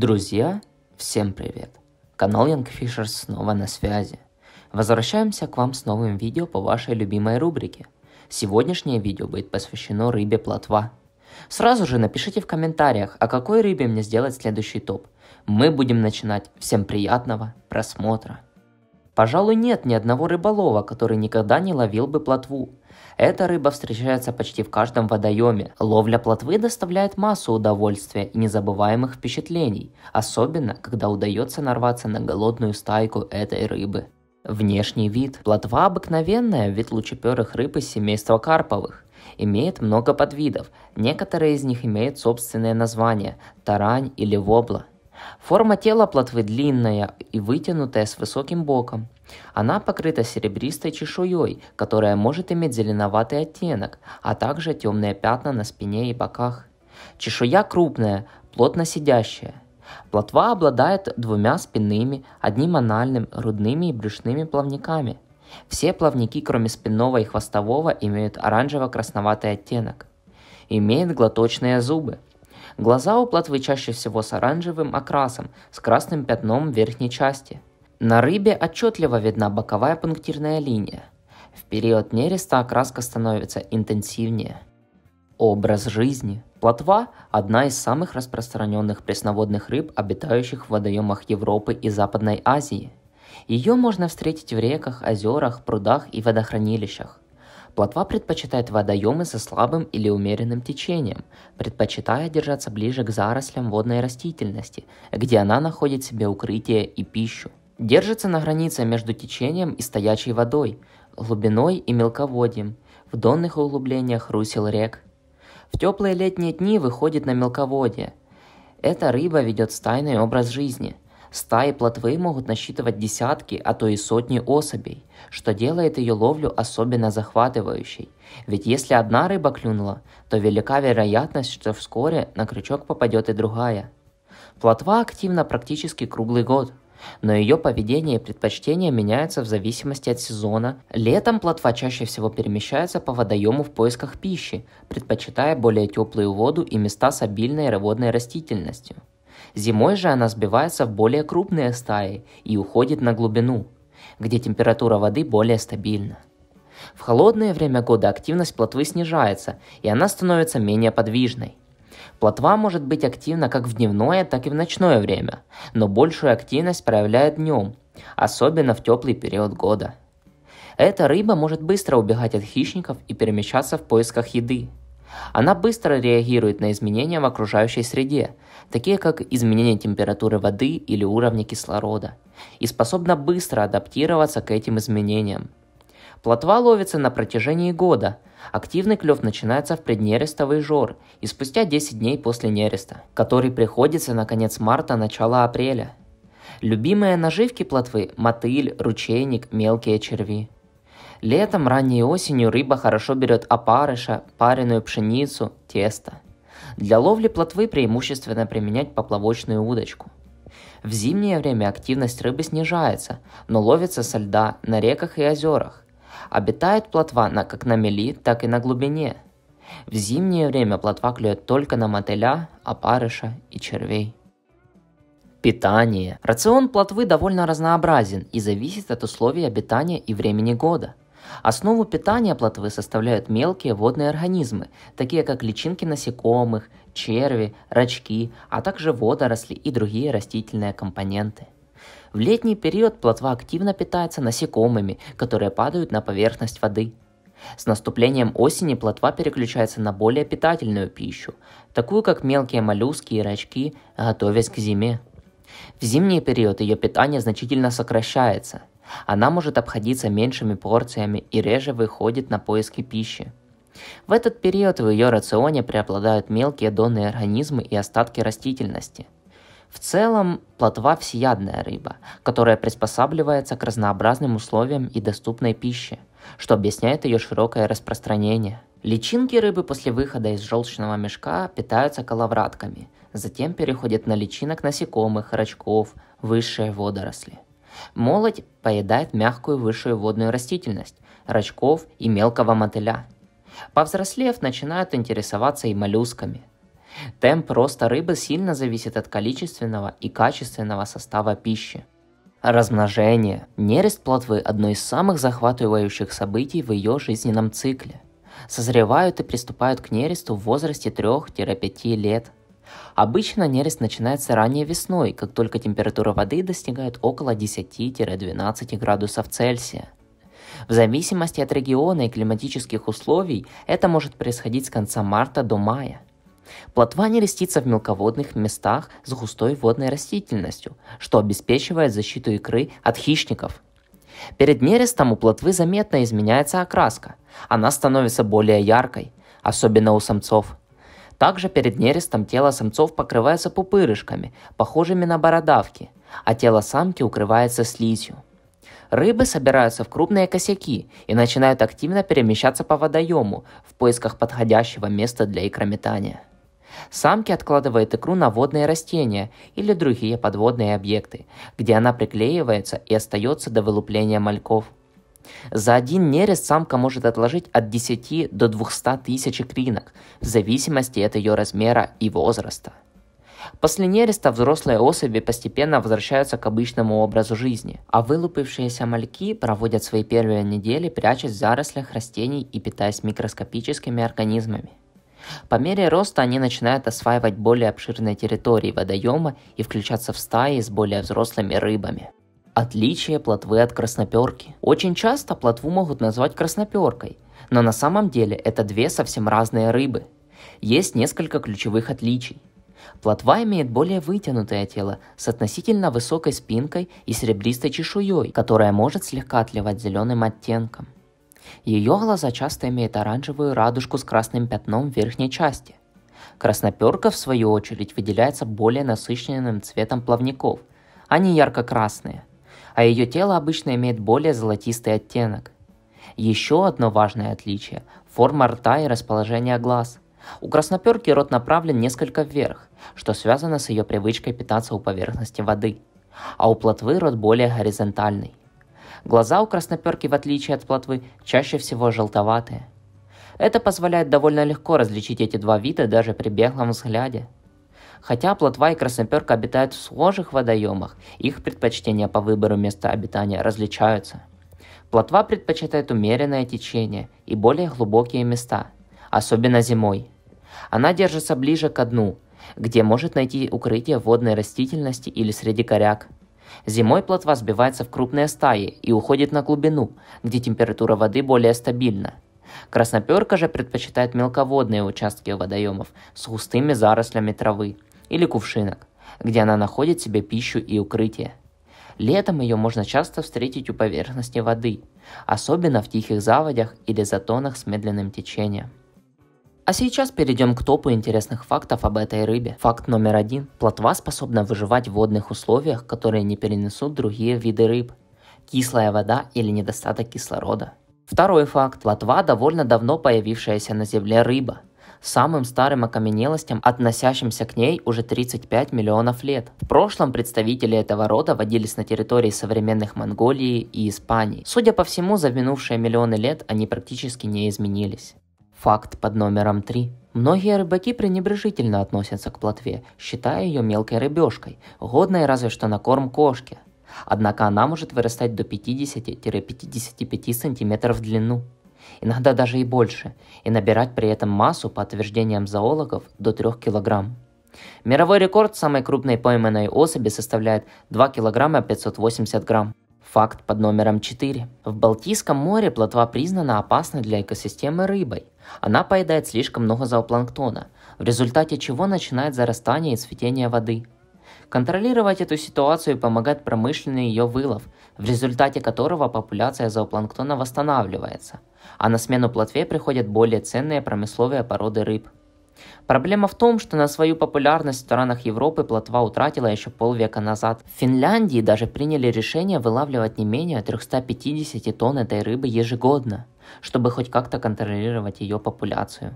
Друзья, всем привет! Канал Young Fisher снова на связи. Возвращаемся к вам с новым видео по вашей любимой рубрике. Сегодняшнее видео будет посвящено рыбе плотва. Сразу же напишите в комментариях, о какой рыбе мне сделать следующий топ. Мы будем начинать. Всем приятного просмотра! Пожалуй, нет ни одного рыболова, который никогда не ловил бы плотву. Эта рыба встречается почти в каждом водоеме. Ловля плотвы доставляет массу удовольствия и незабываемых впечатлений, особенно когда удается нарваться на голодную стайку этой рыбы. Внешний вид. Плотва обыкновенная, вид лучеперых рыб из семейства карповых. Имеет много подвидов, некоторые из них имеют собственные названия – тарань или вобла – Форма тела плотвы длинная и вытянутая с высоким боком. Она покрыта серебристой чешуей, которая может иметь зеленоватый оттенок, а также темные пятна на спине и боках. Чешуя крупная, плотно сидящая. Плотва обладает двумя спинными, одним анальным, грудными и брюшными плавниками. Все плавники, кроме спинного и хвостового, имеют оранжево-красноватый оттенок. Имеет глоточные зубы – Глаза у плотвы чаще всего с оранжевым окрасом, с красным пятном в верхней части. На рыбе отчетливо видна боковая пунктирная линия. В период нереста окраска становится интенсивнее. Образ жизни. Плотва – одна из самых распространенных пресноводных рыб, обитающих в водоемах Европы и Западной Азии. Ее можно встретить в реках, озерах, прудах и водохранилищах. Плотва предпочитает водоемы со слабым или умеренным течением, предпочитая держаться ближе к зарослям водной растительности, где она находит себе укрытие и пищу. Держится на границе между течением и стоячей водой, глубиной и мелководьем, в донных углублениях русел рек. В теплые летние дни выходит на мелководье. Эта рыба ведет стайный образ жизни – Стаи плотвы могут насчитывать десятки, а то и сотни особей, что делает ее ловлю особенно захватывающей. Ведь если одна рыба клюнула, то велика вероятность, что вскоре на крючок попадет и другая. Плотва активна практически круглый год, но ее поведение и предпочтения меняются в зависимости от сезона. Летом плотва чаще всего перемещается по водоему в поисках пищи, предпочитая более теплую воду и места с обильной водной растительностью. Зимой же она сбивается в более крупные стаи и уходит на глубину, где температура воды более стабильна. В холодное время года активность плотвы снижается, и она становится менее подвижной. Плотва может быть активна как в дневное, так и в ночное время, но большую активность проявляет днем, особенно в теплый период года. Эта рыба может быстро убегать от хищников и перемещаться в поисках еды. Она быстро реагирует на изменения в окружающей среде, такие как изменение температуры воды или уровня кислорода, и способна быстро адаптироваться к этим изменениям. Плотва ловится на протяжении года. Активный клев начинается в преднерестовый жор и спустя 10 дней после нереста, который приходится на конец марта – начало апреля. Любимые наживки плотвы – мотыль, ручейник, мелкие черви. Летом, ранней осенью рыба хорошо берет опарыша, пареную пшеницу, тесто – для ловли плотвы преимущественно применять поплавочную удочку. В зимнее время активность рыбы снижается, но ловится со льда на реках и озерах. Обитает плотва на, как на мели, так и на глубине. В зимнее время плотва клюет только на мотыля, опарыша и червей. Питание. Рацион плотвы довольно разнообразен и зависит от условий обитания и времени года – Основу питания плотвы составляют мелкие водные организмы, такие как личинки насекомых, черви, рачки, а также водоросли и другие растительные компоненты. В летний период плотва активно питается насекомыми, которые падают на поверхность воды. С наступлением осени плотва переключается на более питательную пищу, такую как мелкие моллюски и рачки, готовясь к зиме. В зимний период ее питание значительно сокращается – она может обходиться меньшими порциями и реже выходит на поиски пищи. В этот период в ее рационе преобладают мелкие донные организмы и остатки растительности. В целом, плотва – всеядная рыба, которая приспосабливается к разнообразным условиям и доступной пище, что объясняет ее широкое распространение. Личинки рыбы после выхода из желчного мешка питаются коловратками, затем переходят на личинок насекомых, рачков, высшие водоросли. Молоть поедает мягкую высшую водную растительность, рачков и мелкого мотыля. Повзрослев, начинают интересоваться и моллюсками. Темп роста рыбы сильно зависит от количественного и качественного состава пищи. Размножение. Нерест плотвы – одно из самых захватывающих событий в ее жизненном цикле. Созревают и приступают к нересту в возрасте 3-5 лет – Обычно нерест начинается ранее весной, как только температура воды достигает около 10-12 градусов Цельсия. В зависимости от региона и климатических условий это может происходить с конца марта до мая. Плотва нерестится в мелководных местах с густой водной растительностью, что обеспечивает защиту икры от хищников. Перед нерестом у плотвы заметно изменяется окраска. Она становится более яркой, особенно у самцов – также перед нерестом тело самцов покрывается пупырышками, похожими на бородавки, а тело самки укрывается слизью. Рыбы собираются в крупные косяки и начинают активно перемещаться по водоему в поисках подходящего места для икрометания. Самки откладывают икру на водные растения или другие подводные объекты, где она приклеивается и остается до вылупления мальков – за один нерест самка может отложить от 10 до 200 тысяч икринок, в зависимости от ее размера и возраста. После нереста взрослые особи постепенно возвращаются к обычному образу жизни, а вылупившиеся мальки проводят свои первые недели, прячась в зарослях растений и питаясь микроскопическими организмами. По мере роста они начинают осваивать более обширные территории водоема и включаться в стаи с более взрослыми рыбами. Отличие плотвы от красноперки. Очень часто плотву могут назвать красноперкой, но на самом деле это две совсем разные рыбы. Есть несколько ключевых отличий. Плотва имеет более вытянутое тело с относительно высокой спинкой и серебристой чешуей, которая может слегка отливать зеленым оттенком. Ее глаза часто имеют оранжевую радужку с красным пятном в верхней части. Красноперка, в свою очередь, выделяется более насыщенным цветом плавников. Они ярко-красные – а ее тело обычно имеет более золотистый оттенок. Еще одно важное отличие – форма рта и расположение глаз. У красноперки рот направлен несколько вверх, что связано с ее привычкой питаться у поверхности воды, а у плотвы рот более горизонтальный. Глаза у красноперки, в отличие от плотвы, чаще всего желтоватые. Это позволяет довольно легко различить эти два вида даже при беглом взгляде – Хотя плотва и красноперка обитают в схожих водоемах, их предпочтения по выбору места обитания различаются. Плотва предпочитает умеренное течение и более глубокие места, особенно зимой. Она держится ближе к дну, где может найти укрытие водной растительности или среди коряк. Зимой плотва сбивается в крупные стаи и уходит на глубину, где температура воды более стабильна. Красноперка же предпочитает мелководные участки водоемов с густыми зарослями травы, или кувшинок, где она находит себе пищу и укрытие. Летом ее можно часто встретить у поверхности воды, особенно в тихих заводях или затонах с медленным течением. А сейчас перейдем к топу интересных фактов об этой рыбе. Факт номер один. Плотва способна выживать в водных условиях, которые не перенесут другие виды рыб. Кислая вода или недостаток кислорода. Второй факт. Плотва довольно давно появившаяся на Земле рыба самым старым окаменелостям, относящимся к ней уже 35 миллионов лет. В прошлом представители этого рода водились на территории современных Монголии и Испании. Судя по всему, за минувшие миллионы лет они практически не изменились. Факт под номером 3. Многие рыбаки пренебрежительно относятся к плотве, считая ее мелкой рыбешкой, годной разве что на корм кошке. Однако она может вырастать до 50-55 см в длину иногда даже и больше, и набирать при этом массу, по утверждениям зоологов, до 3 кг. Мировой рекорд самой крупной пойманной особи составляет 2 кг 580 грамм. Факт под номером 4. В Балтийском море плотва признана опасной для экосистемы рыбой. Она поедает слишком много зоопланктона, в результате чего начинает зарастание и цветение воды – Контролировать эту ситуацию помогает промышленный ее вылов, в результате которого популяция зоопланктона восстанавливается, а на смену плотве приходят более ценные промысловые породы рыб. Проблема в том, что на свою популярность в странах Европы плотва утратила еще полвека назад. В Финляндии даже приняли решение вылавливать не менее 350 тонн этой рыбы ежегодно, чтобы хоть как-то контролировать ее популяцию.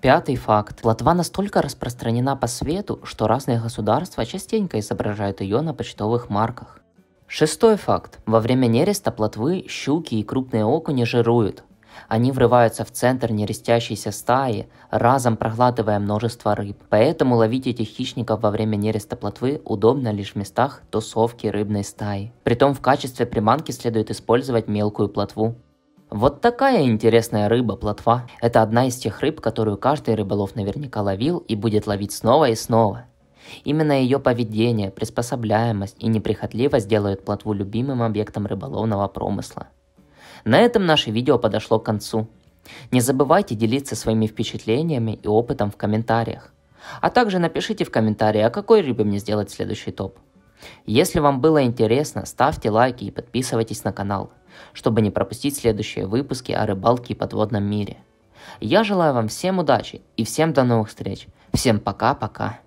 Пятый факт. Платва настолько распространена по свету, что разные государства частенько изображают ее на почтовых марках. Шестой факт. Во время нереста плотвы щуки и крупные окуни жируют. Они врываются в центр нерестящейся стаи, разом проглатывая множество рыб. Поэтому ловить этих хищников во время нереста плотвы удобно лишь в местах тусовки рыбной стаи. Притом в качестве приманки следует использовать мелкую плотву. Вот такая интересная рыба плотва. Это одна из тех рыб, которую каждый рыболов наверняка ловил и будет ловить снова и снова. Именно ее поведение, приспособляемость и неприхотливость делают плотву любимым объектом рыболовного промысла. На этом наше видео подошло к концу. Не забывайте делиться своими впечатлениями и опытом в комментариях. А также напишите в комментарии, о а какой рыбе мне сделать следующий топ. Если вам было интересно, ставьте лайки и подписывайтесь на канал чтобы не пропустить следующие выпуски о рыбалке и подводном мире. Я желаю вам всем удачи и всем до новых встреч. Всем пока-пока.